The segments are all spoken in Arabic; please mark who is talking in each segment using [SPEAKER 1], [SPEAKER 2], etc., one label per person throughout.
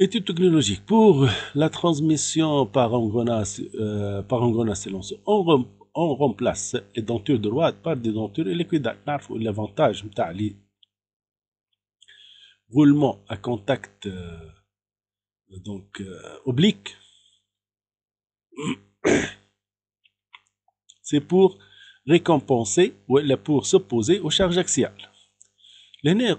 [SPEAKER 1] Études technologiques pour la transmission par engrenage, euh, par engrenage silencieux. On, remplace les dentures droite par des dentures électriques. l'avantage نتاع roulement à contact euh, donc euh, oblique. C'est pour récompenser ou pour s'opposer aux charges axiales. Les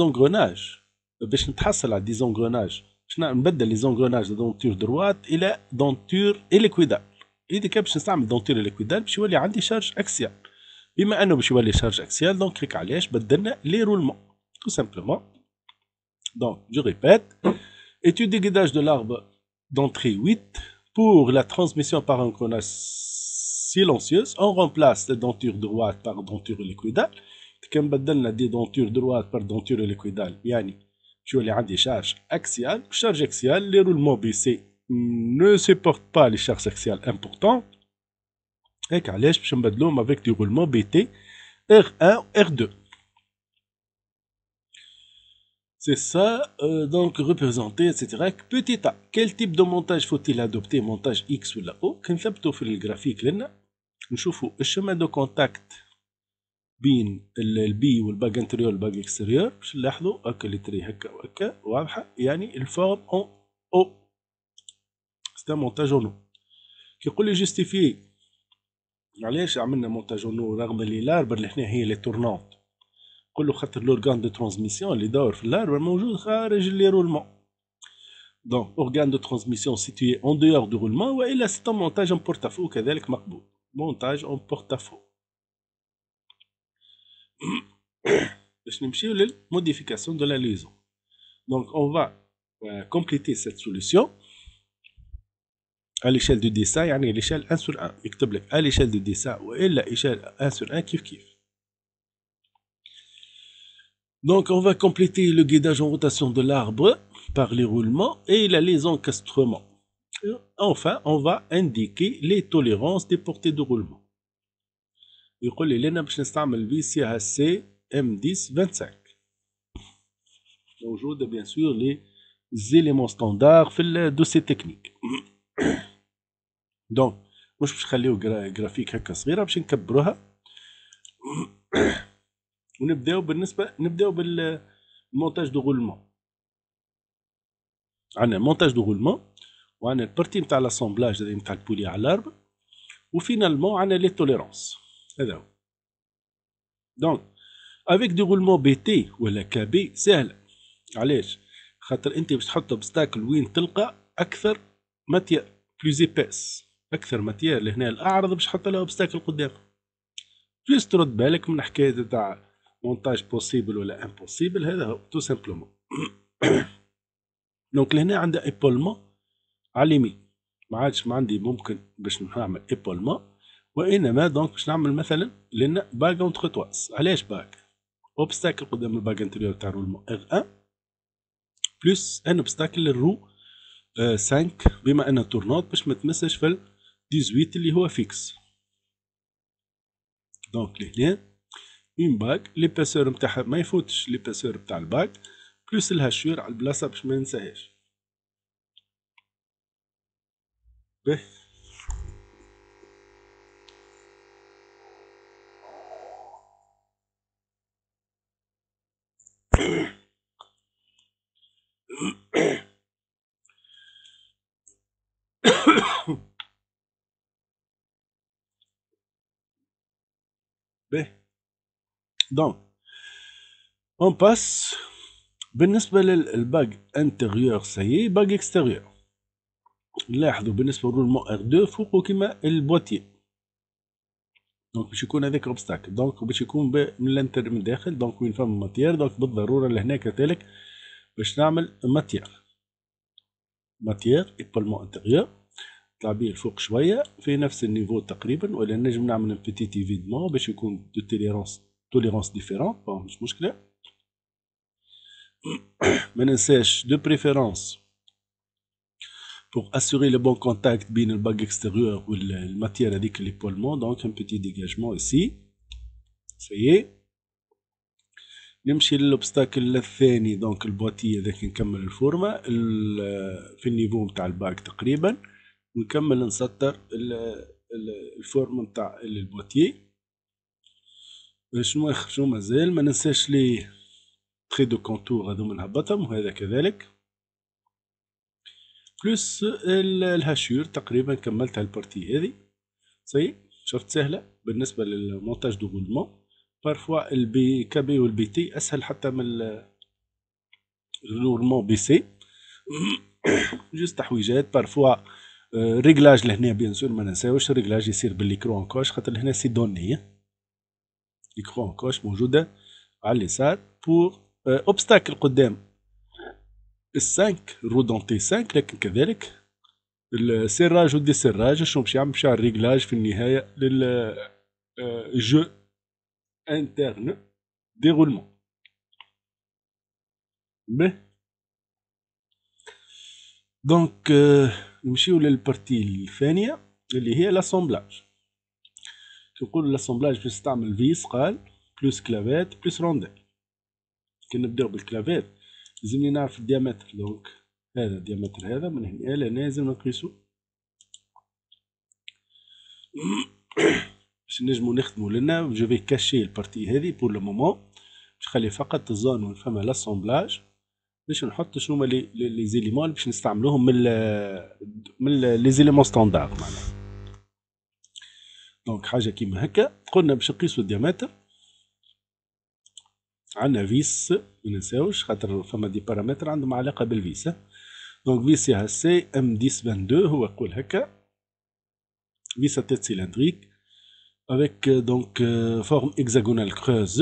[SPEAKER 1] engrenages, des engrenages on m'en les engrenages de denture droite, il est denture éliquide. Et dit que je ne sais pas, mais denture éliquide, je veux les anticharges axiales. Il m'a dit, je veux les charges axiales, donc il calèche, va donner les roulements, tout simplement. Donc, je répète, étude guidage de l'arbre d'entrée 8 pour la transmission par engrenage silencieux. On remplace la denture droite par denture éliquide. Il dit que dentures droites denture droite par denture éliquide je vais les des charges axiales. Les charges axiales, les roulements BC ne supportent pas les charges axiales importantes. Et chemin de l'homme avec des roulements BT R1 R2 c'est ça euh, donc représenté etc petit a quel type de montage faut-il adopter montage X ou la O graphique, graphique الجرافيك لنا le chemin de contact بين البي والباك انتريور والباك اكستريور باش نلاحظوا هكا لي تري هكا وهكا واضحه يعني الفورم اون او سي مونتاج اونو يقول لي جيستيفي علاش عملنا مونتاج اونو رغم اللي لاربر اللي هنا هي لي تورنونت كله خاطر لورغان دو ترانسميسيون اللي دور في لاربر موجود خارج لي رولمون دونك اورغان دو ترانسميسيون سيتوي اون ديور دو رولمون والا سي مونتاج ان بورتافو كذلك مقبول مونتاج اون بورتافو باش de للموديفيكاسيون دو لا ليزون دونك اون فا كومبليتي à l'échelle du dessin يعني l'échelle 1 sur l'échelle 1 sur 1 Donc on va compléter le guidage en rotation de l'arbre par les roulements et la liaison castrement Enfin, on va indiquer les tolérances des portées de roulement. يقول لي لنا باش نستعمل في سي ه سي ام 10 25 موجودة بيان سور لي زيليمون ستاندار في الدوسي تكنيك دونك مش باش نخليو جرافيك هكا صغيرة باش نكبروها ونبداو بالنسبة نبداو بالمونتاج دو غولمون عندنا مونتاج دو غولمون وعندنا البارتي نتاع لاسومبلاج نتاع البولي على الارب وفينالمون عندنا لي توليرونس هذا دونك افيك دي غولمون بي تي ولا كبي سهله علاش خاطر انت باش تحط بستاكل وين تلقى اكثر ماتيا بلوز ايباس اكثر ماتيا لهنا الاعرض باش تحط لها اوبستاكل قدام جوست ترد بالك من حكايه تاع مونتاج بوسيبل ولا امبوسيبل هذا هو تو سامبلومون دونك لهنا عندها ايبولمون على اليمين ما عادش ما عندي ممكن باش نعمل ايبولمون وانما دونك باش نعمل مثلا لنا باك اونت خطواس علاش باك اوبستاكل قدام الباك انتيريور تاع رول اغ ان بلس ان اوبستاكل للرو 5 بما انها تورنوت باش ما تمسش في 18 اللي هو فيكس دونك لهنا اون باك ليباسور نتاعها ما يفوتش ليباسور نتاع الباك بلس الهاشير على البلاصه باش ما ننساهاش به به دونك اون باس بالنسبه للباج انتيريور سي باج اكستيريور لاحظوا بالنسبه مو ار دو فوقو كيما البواتي دونك باش يكون هذاك اوبستاك دونك باش يكون من الانتر من الداخل دونك وين فما ماتيير دونك بالضروره لهنا كذلك باش نعمل ماتير ماتير مو انتيريور تعبير فوق شويه في نفس النيفو تقريبا ولا نجم نعمل ان بيتيت ايفيدمون باش يكون دو توليرونس توليرونس ديفيرون مش مشكله ما ننساش دو بريفيرونس pour assurer le bon contact بين الباج extérieur ou الماتير هذيك اللي بولمون دونك ان بيتي ديجاجمون ici سي نمشي للوبستاكل الثاني دونك البواتي هذاك نكمل الفورمه في النيفو نتاع الباك تقريبا ونكمل نسطر الفورم نتاع البوتيي باش ما شنو مازال ما ننساش لي تري دو كونتور من هبطهم وهذا كذلك بلس الهاشير تقريبا كملت هالبارتي هذه سي شفت سهله بالنسبه للمونتاج دو غولمون بارفوا البي كابي والبي تي اسهل حتى من الغولمون بي سي جوست تحويجات بارفوا ريغلاج لهنا بيان سور ما ننساوش ريغلاج يصير بالليكرو انكوش خاطر لهنا سي دوني ليكرو انكوش موجوده على اليسار بور اوبستاكل قدام السانك رودونتي سانك لكن كذلك السراج السراج شنو باش يعمل باش ريغلاج في النهايه لل جو انترن ديغولمون به دونك euh, نمشيو للبارتي الثانيه اللي هي لاسومبلاج نقولو لاسومبلاج باش نستعمل فيس قال بلوس كلافات بلوس رونديل كي نبداو بالكلافات لازمني نعرف الديامتر دونك هذا الديامتر هذا من هنا لهنا لازم نقيسو باش نجمو نخدمو لنا جو في كاشي البارتي هذه بور لو مومون باش نخلي فقط الزون وين فما لاسومبلاج باش نحط شنو هما لي لي زيليمون باش نستعملوهم من من لي زيليمون ستاندار معناها دونك حاجه كيما هكا قلنا باش نقيسو الديامتر عندنا فيس ما ننساوش خاطر فما دي بارامتر عندهم علاقه بالفيس دونك فيس يا سي ام 10 22 هو يقول هكا فيس تيت سيلندريك avec euh, donc euh, forme hexagonale creuse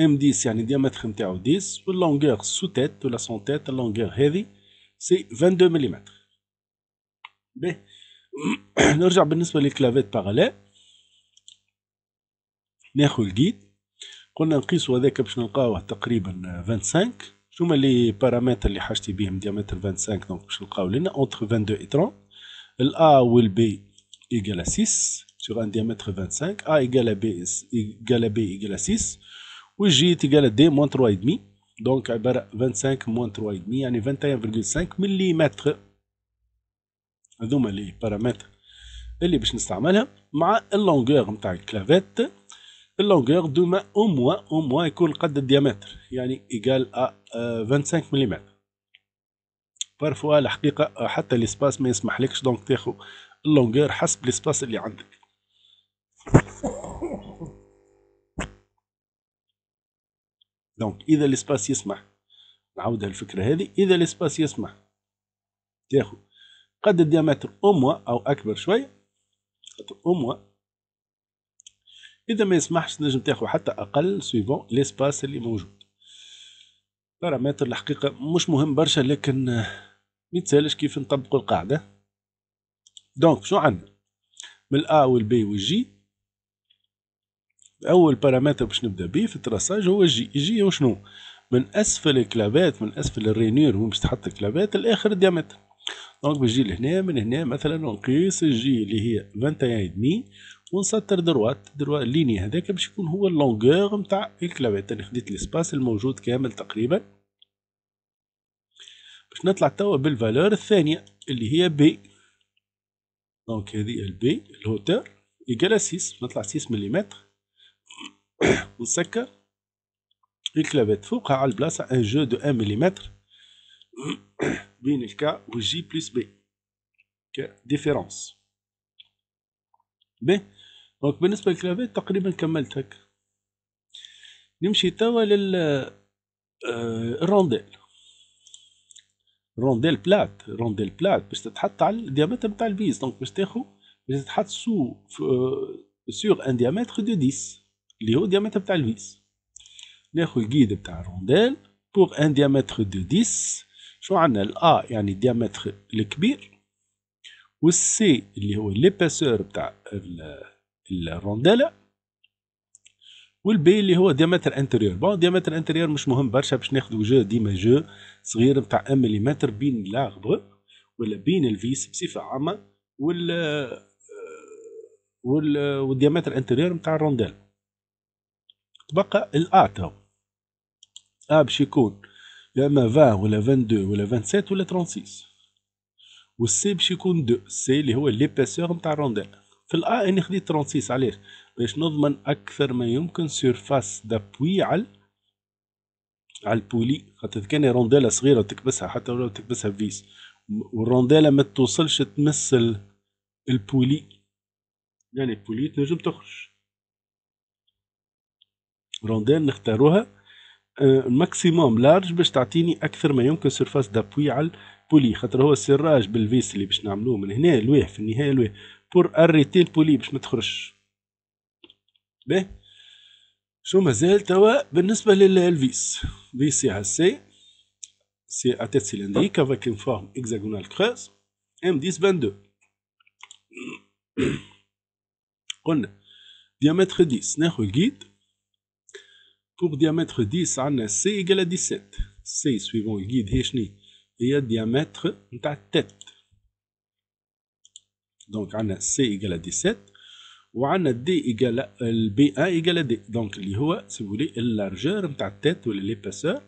[SPEAKER 1] M10 يعني ديامتر نتاعو 10 واللونغور سو تيت ولا سون تيت اللونغور هذه سي 22 ملم باهي نرجع بالنسبه للكلافيت باراليل ناخذ الجيد قلنا نقيسو هذاك باش نلقاوه تقريبا 25 هما لي بارامتر اللي حاجتي بهم ديامتر 25 دونك باش نلقاو لنا اونتر 22 اي 30 الا والبي ايكال 6 sur un diamètre 25 a égale à b égale à b égale à 6 والجي تيغال دي موان 3 دمي دونك عبارة 25 موان 3 دمي يعني 21.5 ملم هذوما لي بارامتر اللي باش نستعملها مع اللونغور نتاع الكلافيت اللونغور دوما او موا او موا يكون قد الديامتر يعني ايكال ا 25 ملم بارفوا الحقيقه حتى الاسباس ما يسمحلكش دونك تاخو اللونغور حسب الاسباس اللي عندك دونك اذا الاسباس يسمح نعاودها الفكره هذه اذا الاسباس يسمح تاخذ قد الديامتر اموا او اكبر شويه خاطر اموا اذا ما يسمحش نجم تاخذ حتى اقل سويفون الاسباس اللي موجود بارامتر الحقيقه مش مهم برشا لكن ميتسالش كيف نطبقو القاعده دونك شو عندنا من الا والبي والجي اول بارامتر باش نبدا بيه في التراساج هو الجي الجي هو شنو من اسفل الكلافات من اسفل الرينير وين باش تحط الكلافات لاخر الديامتر دونك باش نجي لهنا من هنا مثلا نقيس الجي اللي هي 21 دمي ونسطر دروات دروات ليني هذاك باش يكون هو اللونغور نتاع الكلافات انا خديت الاسباس الموجود كامل تقريبا باش نطلع توا بالفالور الثانيه اللي هي بي دونك هذه البي الهوتور ايكالا 6 نطلع 6 مليمتر مسكر الكلافيت فوقها على البلاصه ان جو دو 1 ملم بين الكا والجي بلس بي ديفيرونس بي دونك بالنسبه للكلافيت تقريبا كملت هكا نمشي توا لل الرونديل رونديل بلات رونديل بلات باش تتحط على الديامتر نتاع البيز دونك باش تاخو باش تتحط سو سور ان ديامتر دو 10 يعني اللي هو ديامتر بتاع الفيس ناخذ الجيد بتاع الرونديل بوغ ان ديامتر دو 10 شو عندنا الا يعني الديامتر الكبير والسي اللي هو ليباسور بتاع و والبي اللي هو ديامتر انتريور بون ديامتر انتريور مش مهم برشا باش ناخذ جو ديما جو صغير بتاع 1 ملم بين لاغبر ولا بين الفيس بصفه عامه وال آه، وال آه، والديامتر انتريور بتاع الرونديل بقى الاتوم ا آه، باش يكون يا اما 20 ولا 22 ولا 27 ولا 36 والسي باش يكون 2 سي اللي هو لي باسور نتاع الرونديل في الا اني خديت 36 علاش باش نضمن اكثر ما يمكن سيرفاس دابوي على على البولي خاطر كان رونديله صغيره تكبسها حتى ولو تكبسها فيس والرونديله ما توصلش تمس البولي يعني البولي تنجم تخرج روندين نختاروها ماكسيموم آه، لارج باش تعطيني اكثر ما يمكن سيرفاس دابوي على البولي خاطر هو السراج بالفيس اللي باش نعملوه من هنا لويه في النهايه لويه بور اريتي البولي باش ما تخرجش باهي شو مازال توا بالنسبه للفيس فيس سي سي سي ا تيت سيلندريك افيك فورم اكزاغونال كروز ام 10 22 قلنا ديامتر 10 ناخذ الجيد كوب ديامتر ديس عندنا سي إيكال 17 سي سويفون الجيد هي شني هي ديامتر نتاع التات دونك عندنا سي إيكال 17 وعندنا دي إيكال البي أن إيكال دي دونك اللي هو سيبولي اللارجور نتاع التات ولا ليباسور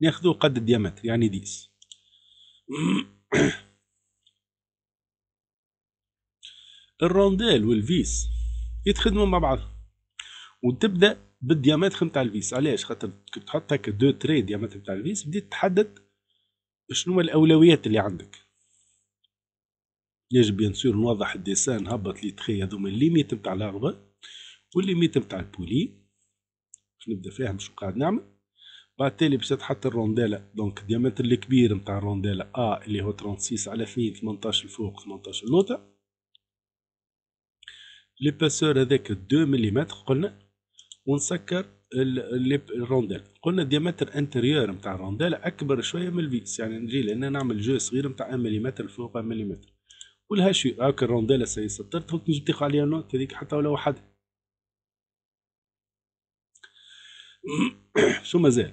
[SPEAKER 1] ناخدو قد الديامتر يعني ديس الرونديل والفيس يتخدموا مع بعض وتبدا بالديامتر نتاع الفيس علاش خاطر تحط هكا دو تري ديامتر نتاع الفيس بديت تحدد شنو الاولويات اللي عندك يجب بيان سور نوضح الديسان هبط لي تخي هذوما الليميت نتاع الرغبه والليميت نتاع البولي باش نبدا فاهم شنو قاعد نعمل بعد تالي باش تحط الرونديلا دونك الديامتر الكبير نتاع الرونديلا ا اللي هو 36 على 2 18 الفوق 18 النوطه باسور هذاك 2 ملم قلنا ونسكر الرونديل قلنا الديامتر انتريور نتاع الرونديل اكبر شويه من الفيس يعني نجي لان نعمل جو صغير نتاع مليمتر فوق مليمتر والهاشي هاك الرونديل سي سطرت فوق نجي تاخذ عليها نوت هذيك حتى ولو واحد شو مازال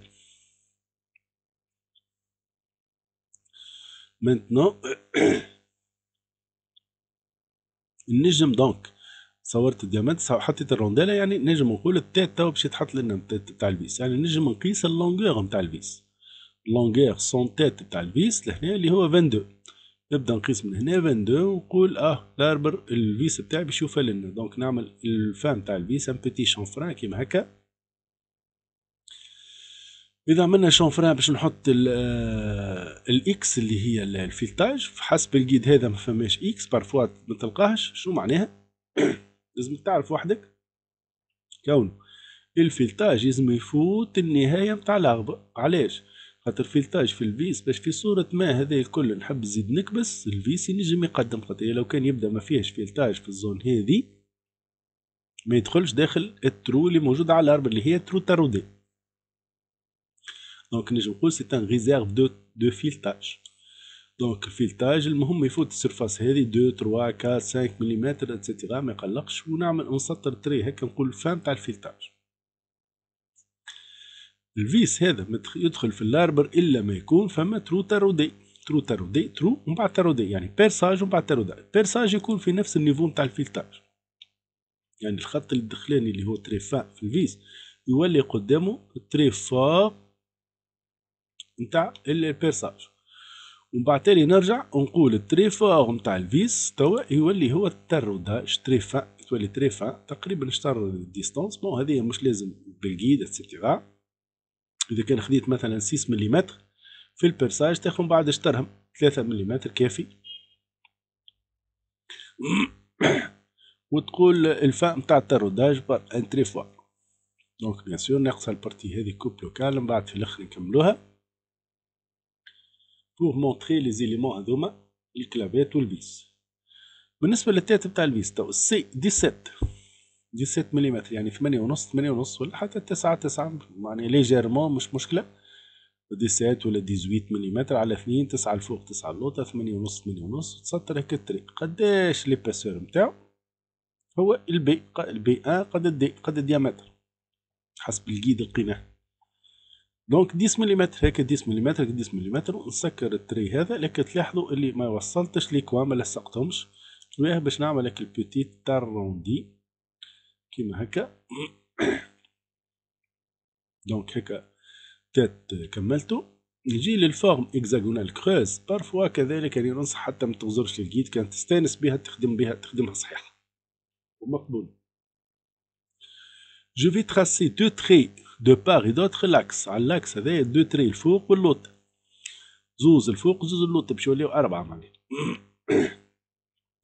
[SPEAKER 1] مانتنو نجم دونك صورت الديامات حطيت الرونديلا يعني نجم نقول التات تو باش يتحط لنا تاع الفيس يعني نجم نقيس اللونغور نتاع الفيس لونغور سون تات تاع الفيس لهنا اللي هو 22 نبدا نقيس من هنا 22 ونقول اه لاربر الفيس تاعي باش يوفى لنا دونك نعمل الفان تاع الفيس ان بيتي شانفران كيما هكا اذا عملنا شانفران باش نحط الاكس آه، اللي هي الفيلتاج حسب الجيد هذا ما فماش اكس بارفوا ما تلقاهش شو معناها لازمك تعرف وحدك كونه الفلتاج لازم يفوت النهاية متاع العغبة علاش خاطر فلتاج في الفيس باش في صورة ما هذا الكل نحب نزيد نكبس الفيس ينجم يقدم خاطر لو كان يبدا ما فيهش فلتاج في الزون هذه ما يدخلش داخل الترو اللي موجود على الاربر اللي هي ترو تارودي دونك نجم نقول سي ان ريزيرف دو دو فلتاج دونك الفلتاج المهم يفوت السيرفاس هذه 2 3 4 5 ملم اتسيتيرا ما يقلقش ونعمل نسطر تري هكا نقول فان تاع الفلتاج الفيس هذا ما يدخل في اللاربر الا ما يكون فما ترو تارودي ترو تارودي ترو ومن بعد تارودي يعني بيرساج ومن بعد تارودي بيرساج يكون في نفس النيفو تاع الفلتاج يعني الخط الدخلاني اللي هو تري فا في الفيس يولي قدامه تري فا نتاع البيرساج ومن بعد تالي نرجع ونقول التريفور نتاع الفيس توا يولي هو التروداج تريفا تولي تريفا تقريبا شطر ديستونس بون هذه مش لازم بالقيد اتسيتيرا اذا كان خديت مثلا 6 ملم في البرساج تاخذ بعد شطرهم 3 ملم كافي وتقول الفاء نتاع التروداج بار ان تريفوا دونك بيان سور ناقصه البارتي هذه كوب لوكال من بعد في الاخر نكملوها بور مونتري لي زيليمون هذوما الكلابات والبيس بالنسبه للتات بتاع البيس تو السي 17 17 مليمتر يعني 8 ونص 8 ونص ولا حتى 9 9 يعني ليجيرمون مش مشكله 17 ولا 18 مليمتر على 2 9 الفوق 9 اللوطة 8 ونص 8 ونص تسطر هكا الطريق قداش ليباسور نتاعو هو البي البي ان قد الدي قد الديامتر حسب الجيد القناه دونك 10 ملم هيك 10 ملم 10 ملم نسكر التري هذا لك تلاحظوا اللي ما وصلتش ليكوا ما لصقتهمش وياه باش نعمل لك البوتيت تاروندي كيما هكا دونك هكا تات كملتو نجي للفورم اكزاغونال كروز بارفوا كذلك يعني ننصح حتى ما تغزرش الجيد كان تستانس بها تخدم بها تخدمها صحيح ومقبول جو في تراسي دو تري دو باغ دوتر لاكس على لاكس هذا دو تري الفوق واللوط زوز الفوق زوز اللوط باش يوليو اربعه معناها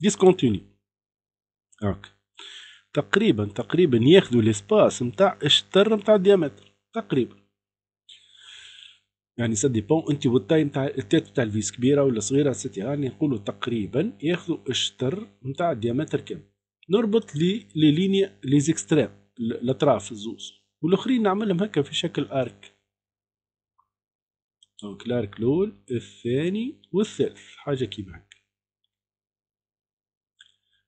[SPEAKER 1] ديسكونتيني هاك تقريبا تقريبا ياخذوا ليسباس نتاع الشطر نتاع الديامتر تقريبا يعني سا ديبون انت والتاي نتاع التات نتاع الفيس كبيره ولا صغيره ستي هاني يعني نقولوا تقريبا ياخذوا الشطر نتاع الديامتر كامل نربط لي لي ليني لي زيكستريم الاطراف الزوز والاخرين نعملهم هكا في شكل ارك دونك الارك الاول الثاني والثالث حاجه كيما هكا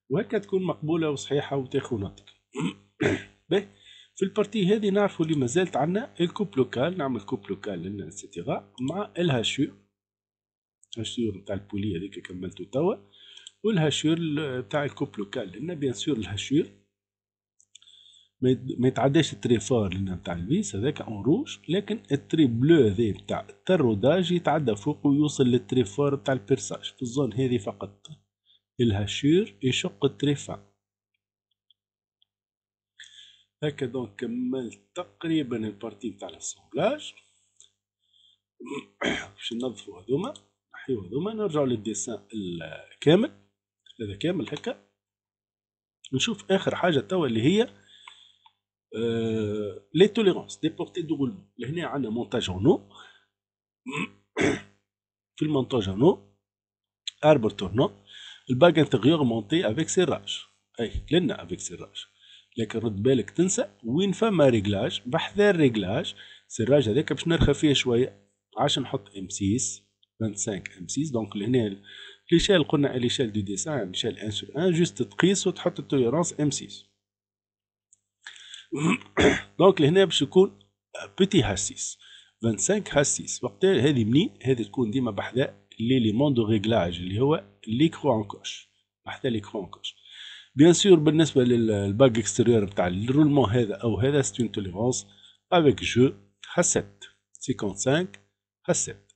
[SPEAKER 1] وهكا تكون مقبوله وصحيحه وتاخو نطق باهي في البارتي هذه نعرفوا اللي مازالت عندنا الكوب لوكال نعمل كوب لوكال لنا اتسيتيرا مع الهاشور هاشور نتاع البولي هذيك كملتو توا والهاشور تاع الكوب لوكال لنا بيان سور الهاشور ما يتعداش التري فار اللي نتاع الفيس هذاك اون روج لكن التري بلو هذا نتاع التروداج يتعدى فوق ويوصل للتري فار نتاع البيرساج في الزون هذه فقط الهاشير يشق التري فار هكا دونك كملت تقريبا البارتي نتاع الاسمبلاج باش ننظفو هذوما نحيو هذوما نرجعو للديسان الكامل هذا كامل هكا نشوف اخر حاجه توا اللي هي لي توليرونس دي بورتي دو غولمون لهنا عندنا مونتاج اونو في المونتاج اونو اربر تورنو الباك انتيغيور مونتي افيك سيراج اي لنا افيك سيراج لكن رد بالك تنسى وين فما ريغلاج بحذا الريغلاج السراج هذاك باش نرخى فيه شويه عاش نحط ام 6 25 ام 6 دونك لهنا ليشال قلنا ليشال دو ديسان ليشال ان سور ان جوست تقيس وتحط التوليرونس ام 6 دونك لهنا باش يكون بيتي هاسيس 25 هاسيس وقتها هذه منين هذه تكون ديما بحذا ليليمون دو ريغلاج اللي هو ليكرو انكوش بحذا ليكرو انكوش بيان سور بالنسبه للباك اكستيريور تاع الرولمون هذا او هذا ستون توليفونس توليرونس افيك جو هاسيت 55 هاسيت